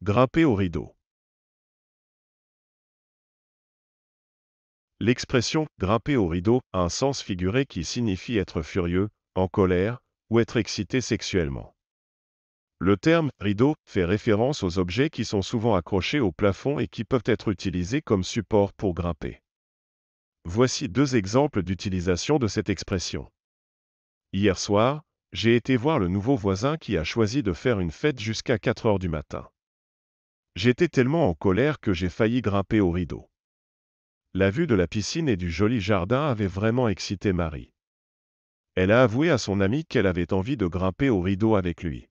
Grimper au rideau. L'expression grimper au rideau a un sens figuré qui signifie être furieux, en colère ou être excité sexuellement. Le terme rideau fait référence aux objets qui sont souvent accrochés au plafond et qui peuvent être utilisés comme support pour grimper. Voici deux exemples d'utilisation de cette expression. Hier soir, j'ai été voir le nouveau voisin qui a choisi de faire une fête jusqu'à 4 heures du matin. J'étais tellement en colère que j'ai failli grimper au rideau. La vue de la piscine et du joli jardin avait vraiment excité Marie. Elle a avoué à son amie qu'elle avait envie de grimper au rideau avec lui.